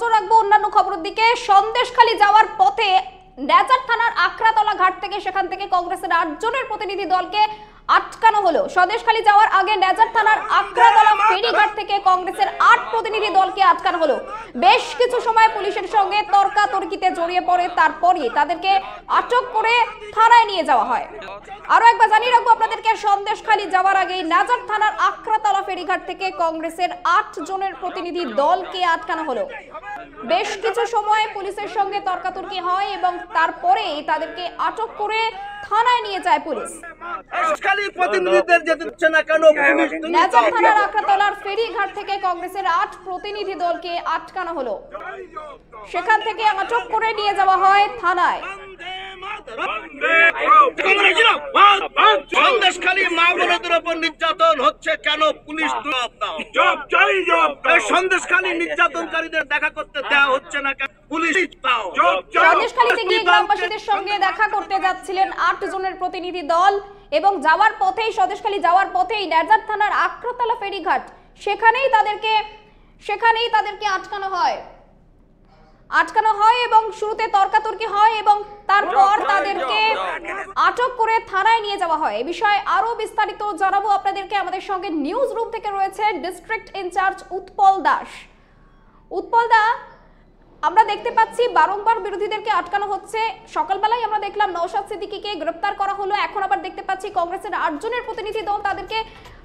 নজর রাখবো অন্যান্য খবরের দিকে সন্দেশখালী যাওয়ার পথে নেচার থানার আখড়াতলা ঘাট থেকে সেখান থেকে কংগ্রেসের আটজনের প্রতিনিধি দলকে আটকানো হলো স্বদেশখালী যাওয়ার আগে নেজার থানার আক্রাদলা ফেরিঘাট থেকে কংগ্রেসের আট প্রতিনিধি দলকে আটকানো হলো বেশ কিছু সময় পুলিশের সঙ্গে তর্কাতর্কিতে জড়িয়ে পড়ে তারপরই তাদেরকে আটক করে থানায় নিয়ে যাওয়া হয় আরো একবার জানিয়ে রাখবো আপনাদেরকে সন্দেশখালী যাওয়ার আগে নাজার থানার আক্রাতলা ফেরিঘাট থেকে কংগ্রেসের আট জনের প্রতিনিধি দলকে আটকানো হলো বেশ কিছু সময় পুলিশের সঙ্গে তর্কাতর্কি হয় এবং তারপরেই তাদেরকে আটক করে থানায় নিয়ে যায় পুলিশ সেখান থেকে আটক করে নিয়ে যাওয়া হয় থানায় নির্যাতন হচ্ছে কেন পুলিশ সন্দেশখালী নির্যাতনকারীদের দেখা করতে দেওয়া হচ্ছে না কেন সঙ্গে দেখা করতে যাচ্ছিলেন আট জনের প্রতিনিধি দল এবং যাওয়ার পথেই স্বদেশখালী যাওয়ার পথেই ন্যাজার থানার আক্রতলা ফেরিঘাট সেখানেই তাদেরকে সেখানেই তাদেরকে আটকানো হয় আটকানো হয় এবং শুরুতে তর্কাতর্কি হয় এবং তারপর তাদেরকে আটক করে থানায় নিয়ে যাওয়া হয় এ বিষয়ে আরো বিস্তারিত জানাবো আপনাদেরকে আমাদের সঙ্গে নিউজ রুম থেকে রয়েছে ডিস্ট্রিক্ট ইনচার্জ উৎপল দাস উৎপল দা আমরা দেখতে পাচ্ছি বারংবার বিরোধীদেরকে আটকানো হচ্ছে সকালবেলায় আমরা দেখলাম নৌসাদ সিদ্দিকিকে গ্রেপ্তার করা হলো এখন আবার দেখতে পাচ্ছি কংগ্রেসের আটজনের প্রতিনিধি দল তাদেরকে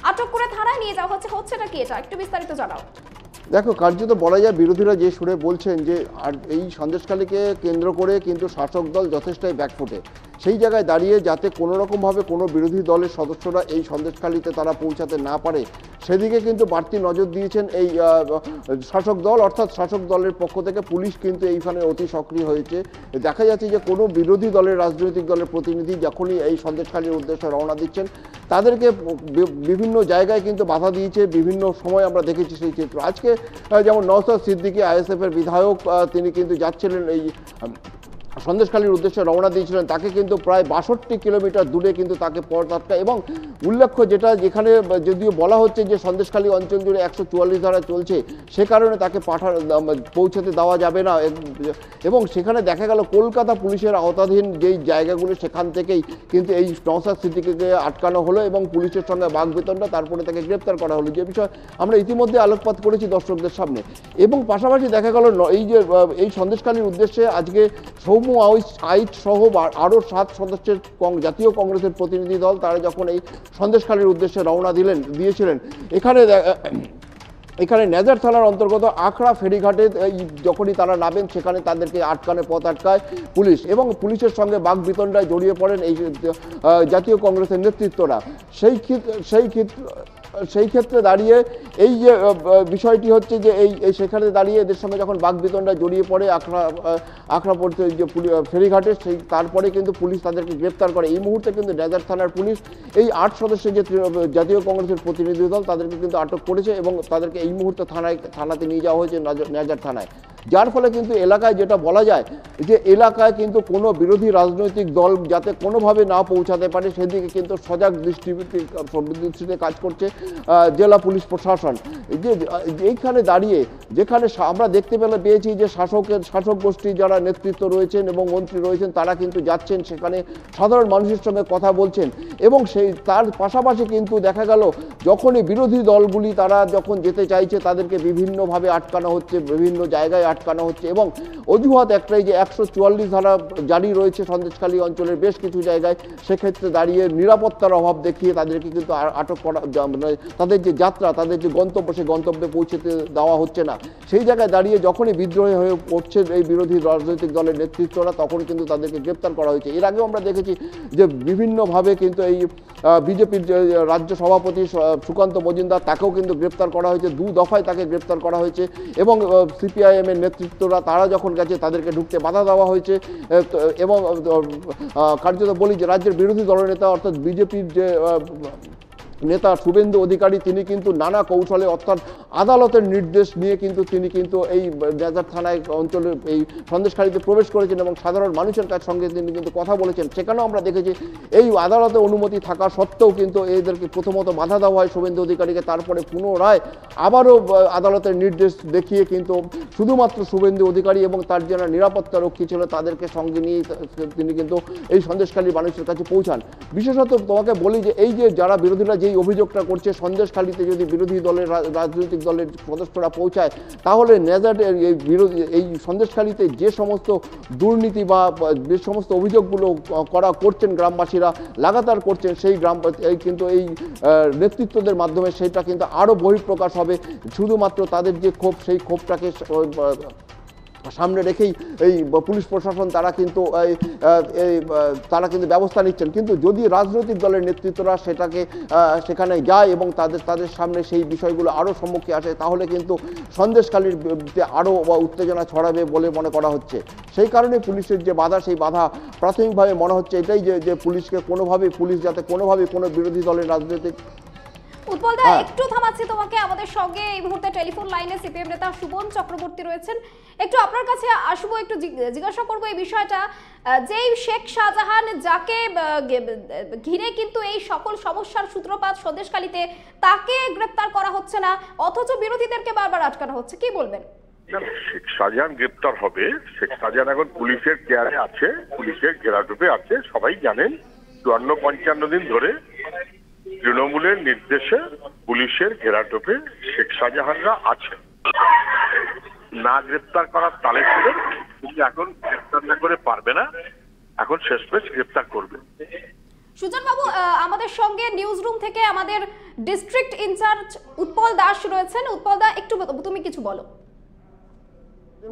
আটক করে থানায় নিয়ে যাওয়া হচ্ছে হচ্ছেটা কি এটা একটু বিস্তারিত জানাও দেখো কার্যত বলা যায় বিরোধীরা যে সুরে বলছেন যে আর এই সন্দেশকালীকে কেন্দ্র করে কিন্তু শাসক দল যথেষ্টই ব্যাকফুটে সেই জায়গায় দাঁড়িয়ে যাতে কোনো রকমভাবে কোনো বিরোধী দলের সদস্যরা এই সন্দেশখালিতে তারা পৌঁছাতে না পারে সেদিকে কিন্তু বাড়তি নজর দিয়েছেন এই শাসক দল অর্থাৎ শাসক দলের পক্ষ থেকে পুলিশ কিন্তু এইখানে অতি সক্রিয় হয়েছে দেখা যাচ্ছে যে কোনো বিরোধী দলের রাজনৈতিক দলের প্রতিনিধি যখনই এই সন্দেশখালির উদ্দেশ্যে রওনা দিচ্ছেন তাদেরকে বিভিন্ন জায়গায় কিন্তু বাধা দিয়েছে বিভিন্ন সময় আমরা দেখেছি সেই চিত্র আজকে যেমন নওসাদ সিদ্দিকী আইএসএফের বিধায়ক তিনি কিন্তু যাচ্ছিলেন এই সন্দেশখালীর উদ্দেশ্যে রওনা দিয়েছিলেন তাকে কিন্তু প্রায় বাষট্টি কিলোমিটার দূরে কিন্তু তাকে পরতাটকা এবং উল্লেখ্য যেটা যেখানে যদিও বলা হচ্ছে যে সন্দেশখালী অঞ্চল জুড়ে একশো চুয়াল্লিশ ধারা চলছে সে কারণে তাকে পাঠা পৌঁছাতে দেওয়া যাবে না এবং সেখানে দেখা গেল কলকাতা পুলিশের আওতাধীন যেই জায়গাগুলো সেখান থেকেই কিন্তু এই নওসাদ স্মৃতিকে আটকানো হলো এবং পুলিশের সঙ্গে বাঘবেতনটা তারপরে তাকে গ্রেপ্তার করা হলো যে বিষয়ে আমরা ইতিমধ্যে আলোকপাত করেছি দর্শকদের সামনে এবং পাশাপাশি দেখা গেল এই যে এই সন্দেশকালীর উদ্দেশ্যে আজকে সৌম মুর্মু ওই সাইট সহ আরও সাত সদস্যের জাতীয় কংগ্রেসের প্রতিনিধি দল তারা যখন এই সন্দেশখালীর উদ্দেশ্যে রওনা দিলেন দিয়েছিলেন এখানে এখানে নেজার থানার অন্তর্গত আখড়া ফেরিঘাটে যখনই তারা নামেন সেখানে তাদেরকে আটকানে পথ আটকায় পুলিশ এবং পুলিশের সঙ্গে বিতণ্ডায় জড়িয়ে পড়েন এই জাতীয় কংগ্রেসের নেতৃত্বরা সেই সেই ক্ষেত্রে সেই ক্ষেত্রে দাঁড়িয়ে এই যে বিষয়টি হচ্ছে যে এই সেখানে দাঁড়িয়ে এদের সঙ্গে যখন বাঘবিতণ্ডা জড়িয়ে পড়ে আখড়া আখড়া পড়তে যে ফেরিঘাটে সেই তারপরে কিন্তু পুলিশ তাদেরকে গ্রেপ্তার করে এই মুহূর্তে কিন্তু ডেজার থানার পুলিশ এই আট সদস্যের যে জাতীয় কংগ্রেসের প্রতিনিধি দল তাদেরকে কিন্তু আটক করেছে এবং তাদেরকে এই মুহূর্তে থানায় থানাতে নিয়ে যাওয়া হয়েছে নাজার থানায় যার ফলে কিন্তু এলাকায় যেটা বলা যায় যে এলাকায় কিন্তু কোনো বিরোধী রাজনৈতিক দল যাতে কোনোভাবে না পৌঁছাতে পারে সেদিকে কিন্তু সজাগ দৃষ্টি দৃষ্টিতে কাজ করছে জেলা পুলিশ প্রশাসন যে এইখানে দাঁড়িয়ে যেখানে আমরা দেখতে পেলে পেয়েছি যে শাসকের শাসক গোষ্ঠী যারা নেতৃত্ব রয়েছেন এবং মন্ত্রী রয়েছেন তারা কিন্তু যাচ্ছেন সেখানে সাধারণ মানুষের সঙ্গে কথা বলছেন এবং সেই তার পাশাপাশি কিন্তু দেখা গেল যখনই বিরোধী দলগুলি তারা যখন যেতে চাইছে তাদেরকে বিভিন্নভাবে আটকানো হচ্ছে বিভিন্ন জায়গায় আটকানো হচ্ছে এবং অজুহাত একটাই যে একশো চুয়াল্লিশ ধারা জারি রয়েছে সন্দেশখালী অঞ্চলের বেশ কিছু জায়গায় সেক্ষেত্রে দাঁড়িয়ে নিরাপত্তার অভাব দেখিয়ে তাদেরকে কিন্তু আটক করা মানে তাদের যে যাত্রা তাদের যে গন্তব্য সে গন্তব্যে পৌঁছেতে দেওয়া হচ্ছে না সেই জায়গায় দাঁড়িয়ে যখনই বিদ্রোহী হয়ে পড়ছে এই বিরোধী রাজনৈতিক দলের নেতৃত্বরা তখন কিন্তু তাদেরকে গ্রেপ্তার করা হয়েছে এর আগেও আমরা দেখেছি যে বিভিন্নভাবে কিন্তু এই বিজেপির রাজ্য সভাপতি সুকান্ত মজুমদার তাকেও কিন্তু গ্রেপ্তার করা হয়েছে দু দফায় তাকে গ্রেপ্তার করা হয়েছে এবং সিপিআইএমের নেতৃত্বরা তারা যখন গেছে তাদেরকে ঢুকতে বাধা দেওয়া হয়েছে এবং কার্যত বলি যে রাজ্যের বিরোধী দলনেতা অর্থাৎ বিজেপির যে নেতা শুভেন্দু অধিকারী তিনি কিন্তু নানা কৌশলে অর্থাৎ আদালতের নির্দেশ নিয়ে কিন্তু তিনি কিন্তু এই বেজার থানায় অঞ্চলে এই সন্দেশকারীতে প্রবেশ করেছেন এবং সাধারণ মানুষের কাছ সঙ্গে তিনি কিন্তু কথা বলেছেন সেখানেও আমরা দেখেছি এই আদালতে অনুমতি থাকা সত্ত্বেও কিন্তু এদেরকে প্রথমত বাধা দেওয়া হয় শুভেন্দু অধিকারীকে তারপরে পুনরায় আবারও আদালতের নির্দেশ দেখিয়ে কিন্তু শুধুমাত্র শুভেন্দু অধিকারী এবং তার যারা নিরাপত্তা রক্ষী ছিল তাদেরকে সঙ্গে নিয়ে তিনি কিন্তু এই সন্দেশকারী মানুষের কাছে পৌঁছান বিশেষত তোমাকে বলি যে এই যে যারা বিরোধীরা যেই অভিযোগটা করছে সন্দেশখালিতে যদি বিরোধী দলের রাজনৈতিক দলের সদস্যরা পৌঁছায় তাহলে নেজার এই বিরোধী এই সন্দেশখালিতে যে সমস্ত দুর্নীতি বা যে সমস্ত অভিযোগগুলো করা করছেন গ্রামবাসীরা লাগাতার করছেন সেই গ্রাম কিন্তু এই নেতৃত্বদের মাধ্যমে সেটা কিন্তু আরও বহিঃপ্রকাশ হবে শুধুমাত্র তাদের যে ক্ষোভ সেই ক্ষোভটাকে সামনে রেখেই এই পুলিশ প্রশাসন তারা কিন্তু তারা কিন্তু ব্যবস্থা নিচ্ছেন কিন্তু যদি রাজনৈতিক দলের নেতৃত্বরা সেটাকে সেখানে যায় এবং তাদের তাদের সামনে সেই বিষয়গুলো আরও সম্মুখে আসে তাহলে কিন্তু সন্দেশকালীর আরও উত্তেজনা ছড়াবে বলে মনে করা হচ্ছে সেই কারণে পুলিশের যে বাধা সেই বাধা প্রাথমিকভাবে মনে হচ্ছে এটাই যে যে পুলিশকে কোনোভাবে পুলিশ যাতে কোনোভাবে কোনো বিরোধী দলের রাজনৈতিক উৎপল হ্যাঁ। একটু থামাচ্ছি তোমাকে আমাদের সঙ্গে এই মুহূর্তে টেলিফোন লাইনে সিপিএম নেতা সুবন চক্রবর্তী রয়েছেন একটু আপনার কাছে আসবো একটু জিজ্ঞাসা করবো এই বিষয়টা যেই শেখ শাহজাহান যাকে ঘিরে কিন্তু এই সকল সমস্যার সূত্রপাত সন্দেশকালীতে তাকে গ্রেপ্তার করা হচ্ছে না অথচ বিরোধীদেরকে বারবার আটকানো হচ্ছে কি বলবেন শেখ শাহজাহান গ্রেপ্তার হবে শেখ শাহজাহান এখন পুলিশের কেয়ারে আছে পুলিশের ঘেরাটুপে আছে সবাই জানেন চুয়ান্ন পঞ্চান্ন দিন ধরে তৃণমূলের নির্দেশে পুলিশের ঘেরাটোপে শেখ শাহজাহানরা আছেন না গ্রেপ্তার করার তালে ছিল কিন্তু এখন গ্রেপ্তার না করে পারবে না এখন শেষমেশ গ্রেপ্তার করবে সুজন বাবু আমাদের সঙ্গে নিউজ রুম থেকে আমাদের ডিস্ট্রিক্ট ইনচার্জ উৎপল দাস রয়েছেন উৎপল দা একটু তুমি কিছু বলো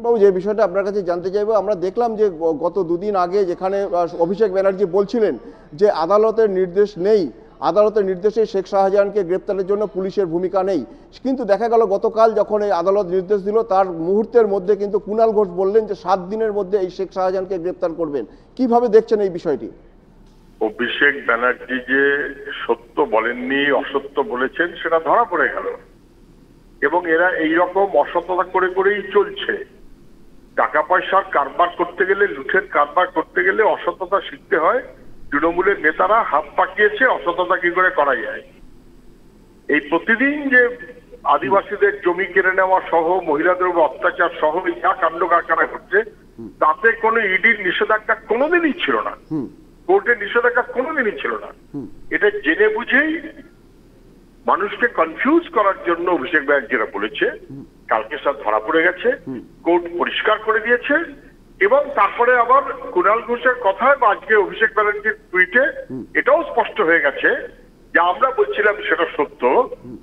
বাবু যে বিষয়টা আপনার কাছে জানতে চাইবো আমরা দেখলাম যে গত দুদিন আগে যেখানে অভিষেক ব্যানার্জি বলছিলেন যে আদালতের নির্দেশ নেই আদালতের নির্দেশে শেখ শাহজাহানকে গ্রেপ্তারের জন্য পুলিশের ভূমিকা নেই কিন্তু দেখা গেল গতকাল যখন এই আদালত নির্দেশ দিল তার মুহূর্তের মধ্যে কিন্তু কুণাল ঘোষ বললেন যে সাত দিনের মধ্যে এই শেখ শাহজাহানকে গ্রেপ্তার করবেন কিভাবে দেখছেন এই বিষয়টি অভিষেক ব্যানার্জি যে সত্য বলেননি অসত্য বলেছেন সেটা ধরা পড়ে গেল এবং এরা এই রকম অসততা করে করেই চলছে টাকা পয়সার কারবার করতে গেলে লুঠের কারবার করতে গেলে অসততা শিখতে হয় তৃণমূলের নেতারা হাত পাকিয়েছে অসততা কি করে করা যায় এই প্রতিদিন যে আদিবাসীদের জমি কেড়ে নেওয়া সহ মহিলাদের উপর অত্যাচার সহ যা কাণ্ড কারখানা ঘটছে তাতে কোনো ইডির নিষেধাজ্ঞা কোনোদিনই ছিল না কোর্টের নিষেধাজ্ঞা কোনোদিনই ছিল না এটা জেনে বুঝেই মানুষকে কনফিউজ করার জন্য অভিষেক ব্যানার্জিরা বলেছে কালকে সব ধরা পড়ে গেছে কোর্ট পরিষ্কার করে দিয়েছে এবং তারপরে আবার কুণাল ঘোষের কথায় বা আজকে অভিষেক ব্যানার্জির টুইটে এটাও স্পষ্ট হয়ে গেছে যে আমরা বলছিলাম সেটা সত্য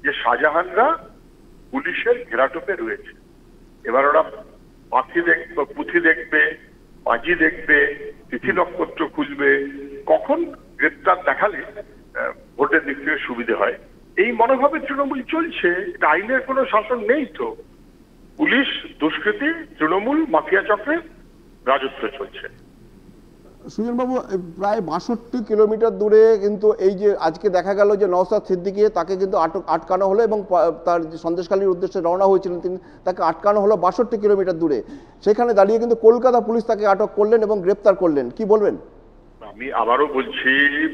যে শাহজাহানরা পুলিশের ঘেরাটোপে রয়েছে এবার ওরা পাখি দেখবে পুঁথি দেখবে পাজি দেখবে তিথি নক্ষত্র খুঁজবে কখন গ্রেপ্তার দেখালে ভোটের দিক থেকে সুবিধে হয় এই মনোভাবের তৃণমূল চলছে আইনের কোনো শাসন নেই তো পুলিশ দুষ্কৃতি তৃণমূল মাফিয়া চক্রের রাজত্ব চলছে সুজনবাবু প্রায় বাষট্টি কিলোমিটার দূরে কিন্তু এই যে আজকে দেখা গেল যে নওসাদ সিদ্দিকি তাকে কিন্তু আটক আটকানো হলো এবং তার যে সন্দেশকালীর উদ্দেশ্যে রওনা হয়েছিলেন তিনি তাকে আটকানো হলো বাষট্টি কিলোমিটার দূরে সেখানে দাঁড়িয়ে কিন্তু কলকাতা পুলিশ তাকে আটক করলেন এবং গ্রেপ্তার করলেন কি বলবেন আমি আবারও বলছি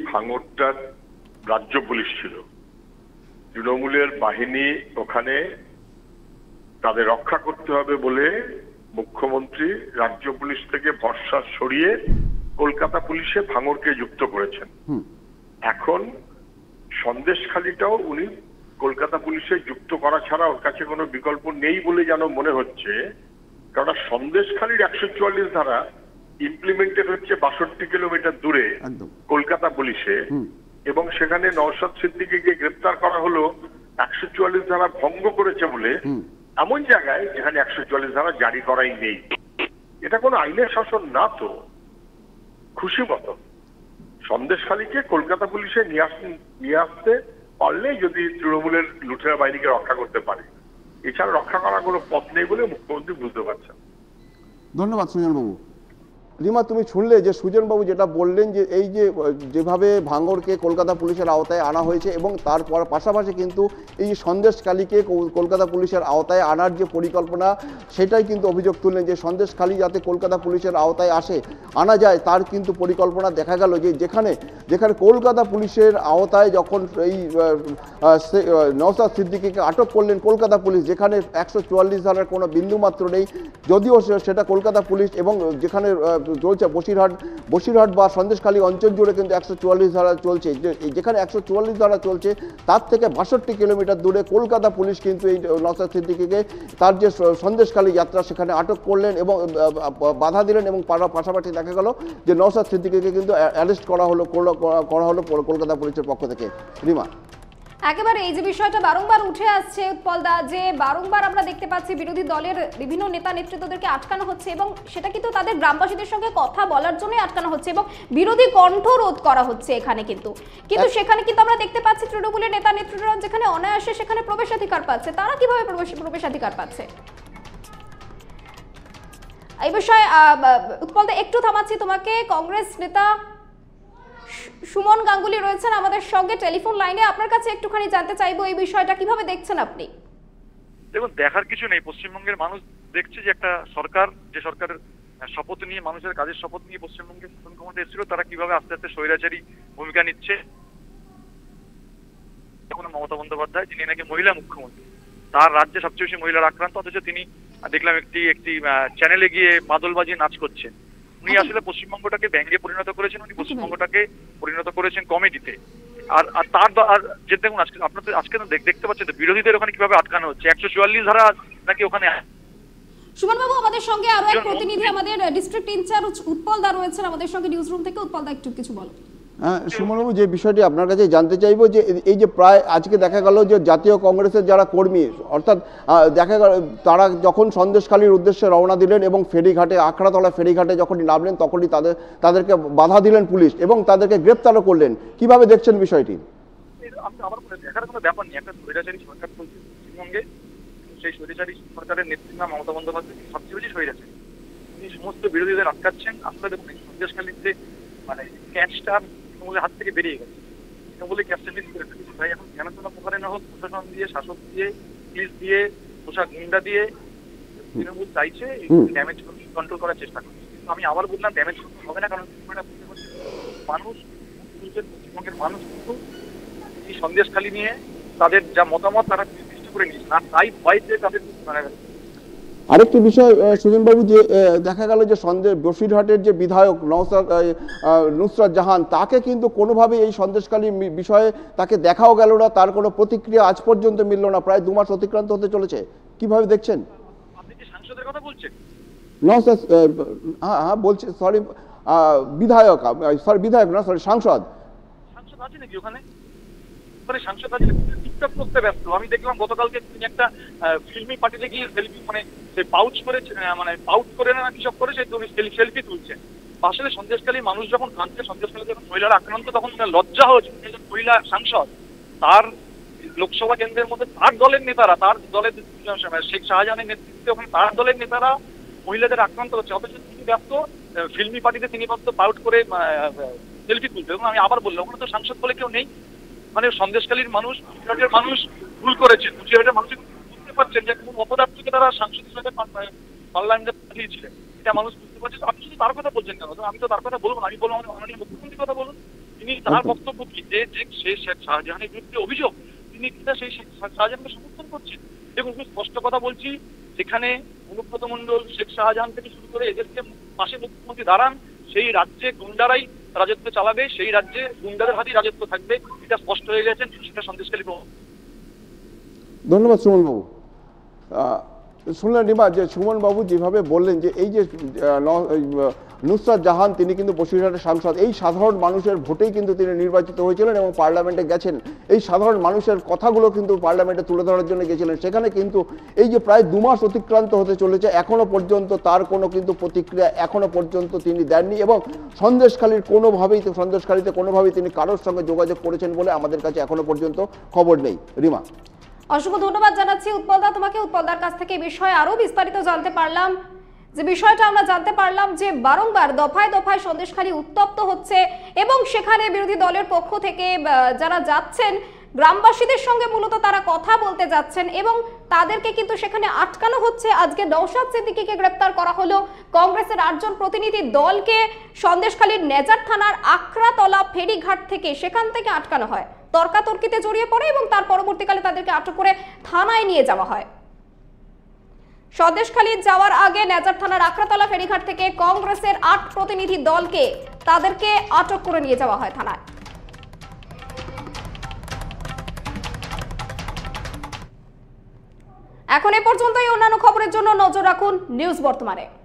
ভাঙরটার রাজ্য পুলিশ ছিল তৃণমূলের বাহিনী ওখানে তাদের রক্ষা করতে হবে বলে মুখ্যমন্ত্রী রাজ্য পুলিশ থেকে ভরসা সরিয়ে কলকাতা পুলিশে ভাঙরকে যুক্ত করেছেন এখন সন্দেশখালিটাও উনি কলকাতা পুলিশে যুক্ত করা ছাড়া ওর কাছে কোনো বিকল্প নেই বলে যেন মনে হচ্ছে কারণ সন্দেশখালির একশো চুয়াল্লিশ ধারা ইমপ্লিমেন্টেড হচ্ছে বাষট্টি কিলোমিটার দূরে কলকাতা পুলিশে এবং সেখানে নওশাদ সিদ্দিকিকে গ্রেপ্তার করা হলো একশো চুয়াল্লিশ ধারা ভঙ্গ করেছে বলে এমন জায়গায় যেখানে একশো চল্লিশ ধারা জারি করাই নেই এটা কোনো আইনের শাসন না তো খুশি মতো সন্দেশখালীকে কলকাতা পুলিশে নিয়ে আসতে পারলে যদি তৃণমূলের লুঠেরা বাহিনীকে রক্ষা করতে পারে এছাড়া রক্ষা করার কোনো পথ নেই বলে মুখ্যমন্ত্রী বুঝতে পারছেন ধন্যবাদ সুজন বাবু রিমা তুমি শুনলে যে সুজনবাবু যেটা বললেন যে এই যে যেভাবে ভাঙরকে কলকাতা পুলিশের আওতায় আনা হয়েছে এবং তারপর পাশাপাশি কিন্তু এই সন্দেশকালীকে কলকাতা পুলিশের আওতায় আনার যে পরিকল্পনা সেটাই কিন্তু অভিযোগ তুললেন যে সন্দেশকালী যাতে কলকাতা পুলিশের আওতায় আসে আনা যায় তার কিন্তু পরিকল্পনা দেখা গেল যে যেখানে যেখানে কলকাতা পুলিশের আওতায় যখন এই নওসাদ সিদ্দিকিকে আটক করলেন কলকাতা পুলিশ যেখানে একশো চুয়াল্লিশ ধারার কোনো বিন্দুমাত্র নেই যদিও সেটা কলকাতা পুলিশ এবং যেখানে চলছে বসিরহাট বসিরহাট বা সন্দেশখালী অঞ্চল জুড়ে কিন্তু একশো চুয়াল্লিশ ধারা চলছে যেখানে একশো চুয়াল্লিশ ধারা চলছে তার থেকে বাষট্টি কিলোমিটার দূরে কলকাতা পুলিশ কিন্তু এই নসার সিদ্দিকিকে তার যে সন্দেশখালী যাত্রা সেখানে আটক করলেন এবং বাধা দিলেন এবং পাশাপাশি দেখা গেল যে নসার সিদ্দিকিকে কিন্তু অ্যারেস্ট করা হলো করা হলো কলকাতা পুলিশের পক্ষ থেকে রিমা একেবারে এই যে বিষয়টা বারংবার উঠে আসছে উৎপলদা যে বারংবার আমরা দেখতে পাচ্ছি বিরোধী দলের বিভিন্ন নেতা নেতৃত্বদেরকে আটকানো হচ্ছে এবং সেটা কিন্তু তাদের গ্রামবাসীদের সঙ্গে কথা বলার জন্যই আটকানো হচ্ছে এবং বিরোধী কণ্ঠ রোধ করা হচ্ছে এখানে কিন্তু কিন্তু সেখানে কিন্তু আমরা দেখতে পাচ্ছি তৃণমূলের নেতা নেতৃত্বরা যেখানে অনায়াসে সেখানে প্রবেশাধিকার পাচ্ছে তারা কিভাবে প্রবেশাধিকার পাচ্ছে এই বিষয়ে উৎপলদা একটু থামাচ্ছি তোমাকে কংগ্রেস নেতা সুমন গাঙ্গুলি রয়েছেন আমাদের সঙ্গে টেলিফোন লাইনে আপনার কাছে একটুখানি জানতে চাইবো এই বিষয়টা কিভাবে দেখছেন আপনি দেখুন দেখার কিছু নেই পশ্চিমবঙ্গের মানুষ দেখছে যে একটা সরকার যে সরকারের শপথ নিয়ে মানুষের কাজের শপথ নিয়ে পশ্চিমবঙ্গে শাসন ক্ষমতা এসেছিল তারা কিভাবে আস্তে আস্তে স্বৈরাচারী ভূমিকা নিচ্ছে এখন মমতা বন্দ্যোপাধ্যায় যিনি নাকি মহিলা মুখ্যমন্ত্রী তার রাজ্যে সবচেয়ে বেশি মহিলার আক্রান্ত অথচ তিনি দেখলাম একটি একটি চ্যানেলে গিয়ে মাদলবাজি নাচ করছেন উনি আচ্ছা। আসলে পশ্চিমবঙ্গটাকে ব্যঙ্গে পরিণত করেছেন উনি পশ্চিমবঙ্গটাকে পরিণত করেছেন কমেডিতে আর আর তার আর যে দেখুন আজকে আপনাদের আজকে দেখতে পাচ্ছেন বিরোধীদের ওখানে কিভাবে আটকানো হচ্ছে একশো চুয়াল্লিশ ধারা নাকি ওখানে সুমন বাবু আমাদের সঙ্গে আরো এক প্রতিনিধি আমাদের ডিস্ট্রিক্ট ইনচার্জ উৎপল দা রয়েছেন আমাদের সঙ্গে নিউজ রুম থেকে উৎপল দা একটু কিছু বলো হ্যাঁ, সুমনবাবু যে বিষয়টি আপনার কাছে জানতে চাইব যে এই যে প্রায় আজকে দেখা গেল যে জাতীয় কংগ্রেসের যারা কর্মী অর্থাৎ দেখা গেল তারা যখন সন্দেশখালীর উদ্দেশ্যে রওনা দিলেন এবং ফেরিঘাটে আখড়াতলা ফেরিঘাটে যখনই নামলেন তখনই তাদের তাদেরকে বাধা দিলেন পুলিশ এবং তাদেরকে গ্রেপ্তারও করলেন কিভাবে দেখছেন বিষয়টি সেই সরকারের নেতৃত্ব মমতা বন্দ্যোপাধ্যায় সবচেয়ে বেশি স্বৈরাচারী তিনি সমস্ত বিরোধীদের আটকাচ্ছেন আসলে দেখুন সন্দেশখালীতে মানে ক্যাচটা তৃণমূলের হাত থেকে বেরিয়ে গেছে তৃণমূলে ক্যাপ্টেনিং করে ফেলেছে তাই এখন কোনো প্রকারে না হোক প্রশাসন দিয়ে শাসক দিয়ে পুলিশ দিয়ে পোশাক গুন্ডা দিয়ে তৃণমূল চাইছে ড্যামেজ কন্ট্রোল করার চেষ্টা করছে আমি আবার বললাম ড্যামেজ হবে না কারণ মানুষ পশ্চিমবঙ্গের মানুষ কিন্তু এই সন্দেশখালী নিয়ে তাদের যা মতামত তারা নির্দিষ্ট করে নিয়েছে আর তাই ভয় পেয়ে তাদের মানে আরেকটি বিষয় সুজনবাবু যে দেখা গেল যে সন্দেশ বসিরহাটের যে বিধায়ক নওসাদ নুসরাত জাহান তাকে কিন্তু কোনোভাবেই এই সন্দেশকালীন বিষয়ে তাকে দেখাও গেল না তার কোনো প্রতিক্রিয়া আজ পর্যন্ত মিলল না প্রায় দু মাস অতিক্রান্ত হতে চলেছে কিভাবে দেখছেন হ্যাঁ হ্যাঁ বলছি সরি বিধায়ক সরি বিধায়ক না সরি সাংসদ আছে মানে মানে আমি দেখলাম গতকালকে তিনি একটা ফিল্মি পার্টিতে গিয়ে মানে সে পাউচ করে মানে পাউচ করে না কিসব করে সে সেলফি তুলছে আসলে সন্দেশকালী মানুষ যখন কাঁদছে সন্দেশকালী যখন মহিলারা আক্রান্ত তখন লজ্জা হচ্ছে একজন মহিলা সাংসদ তার লোকসভা কেন্দ্রের মধ্যে তার দলের নেতারা তার দলের শেখ শাহজাহানের নেতৃত্বে ওখানে তার দলের নেতারা মহিলাদের আক্রান্ত হচ্ছে অথচ তিনি ব্যস্ত ফিল্মি পার্টিতে তিনি ব্যস্ত পাউট করে সেলফি তুলতে এবং আমি আবার বললাম ওখানে তো সাংসদ বলে কেউ নেই মানে সন্দেশকালীর মানুষ মানুষ ভুল করেছে মানুষের পাচ্ছেন যে কোন অপদার্থকে তারা সাংসদ হিসেবে পার্লামেন্টে পাঠিয়েছিলেন এটা মানুষ বুঝতে পারছে আপনি শুধু তার কথা বলছেন কেন আমি তো তার কথা বলবো না আমি বলবো আমাদের মাননীয় মুখ্যমন্ত্রীর কথা বলুন তিনি তার বক্তব্য কি যে যে সেই শেখ শাহজাহানের বিরুদ্ধে অভিযোগ তিনি কিনা সেই শেখ শাহজাহানকে সমর্থন করছেন দেখুন খুব স্পষ্ট কথা বলছি সেখানে অনুব্রত মন্ডল শেখ শাহজাহান থেকে শুরু করে এদেরকে পাশে মুখ্যমন্ত্রী দাঁড়ান সেই রাজ্যে গুন্ডারাই রাজত্ব চালাবে সেই রাজ্যে গুন্ডাদের হাতেই রাজত্ব থাকবে এটা স্পষ্ট হয়ে গেছে সেটা সন্দেশকালী ধন্যবাদ সুমন বাবু শুনলেন রিমা যে সুমনবাবু যেভাবে বললেন যে এই যে নুসরাত জাহান তিনি কিন্তু বসিরহাটের সাংসদ এই সাধারণ মানুষের ভোটেই কিন্তু তিনি নির্বাচিত হয়েছিলেন এবং পার্লামেন্টে গেছেন এই সাধারণ মানুষের কথাগুলো কিন্তু পার্লামেন্টে তুলে ধরার জন্য গেছিলেন সেখানে কিন্তু এই যে প্রায় দু মাস অতিক্রান্ত হতে চলেছে এখনও পর্যন্ত তার কোনো কিন্তু প্রতিক্রিয়া এখনও পর্যন্ত তিনি দেননি এবং সন্দেশখালীর কোনোভাবেই সন্দেশখালীতে কোনোভাবেই তিনি কারোর সঙ্গে যোগাযোগ করেছেন বলে আমাদের কাছে এখনও পর্যন্ত খবর নেই রিমা অসংখ্য ধন্যবাদ জানাচ্ছি উৎপলদা তোমাকে উৎপলদার কাছ থেকে বিষয়ে আরও বিস্তারিত জানতে পারলাম যে বিষয়টা আমরা জানতে পারলাম যে বারংবার দফায় দফায় সন্দেশখালী উত্তপ্ত হচ্ছে এবং সেখানে বিরোধী দলের পক্ষ থেকে যারা যাচ্ছেন গ্রামবাসীদের সঙ্গে মূলত তারা কথা বলতে যাচ্ছেন এবং তাদেরকে কিন্তু সেখানে আটকানো হচ্ছে আজকে নৌশাদ সিদ্দিকিকে গ্রেপ্তার করা হলো কংগ্রেসের আটজন প্রতিনিধি দলকে সন্দেশখালীর নেজার থানার আখড়াতলা ফেরিঘাট থেকে সেখান থেকে আটকানো হয় তর্কাতর্কিতে জড়িয়ে পড়ে এবং তার পরবর্তীকালে তাদেরকে আটক করে থানায় নিয়ে যাওয়া হয় স্বদেশখালী যাওয়ার আগে নেজার থানার আখড়াতলা ফেরিঘাট থেকে কংগ্রেসের আট প্রতিনিধি দলকে তাদেরকে আটক করে নিয়ে যাওয়া হয় থানায় এখন এ পর্যন্তই অন্যান্য খবরের জন্য নজর রাখুন নিউজ বর্তমানে